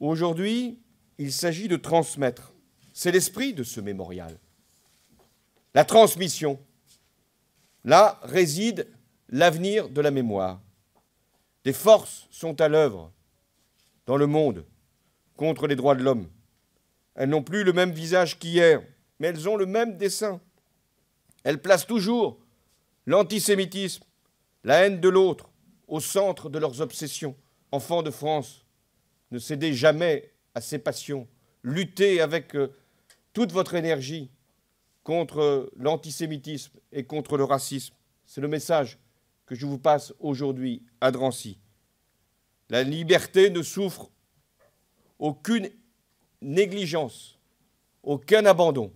Aujourd'hui, il s'agit de transmettre. C'est l'esprit de ce mémorial. La transmission. Là réside l'avenir de la mémoire. Des forces sont à l'œuvre dans le monde contre les droits de l'homme. Elles n'ont plus le même visage qu'hier, mais elles ont le même dessein. Elles placent toujours l'antisémitisme, la haine de l'autre, au centre de leurs obsessions. Enfants de France, ne cédez jamais à ces passions, luttez avec euh, toute votre énergie contre euh, l'antisémitisme et contre le racisme. C'est le message que je vous passe aujourd'hui à Drancy. La liberté ne souffre aucune négligence, aucun abandon.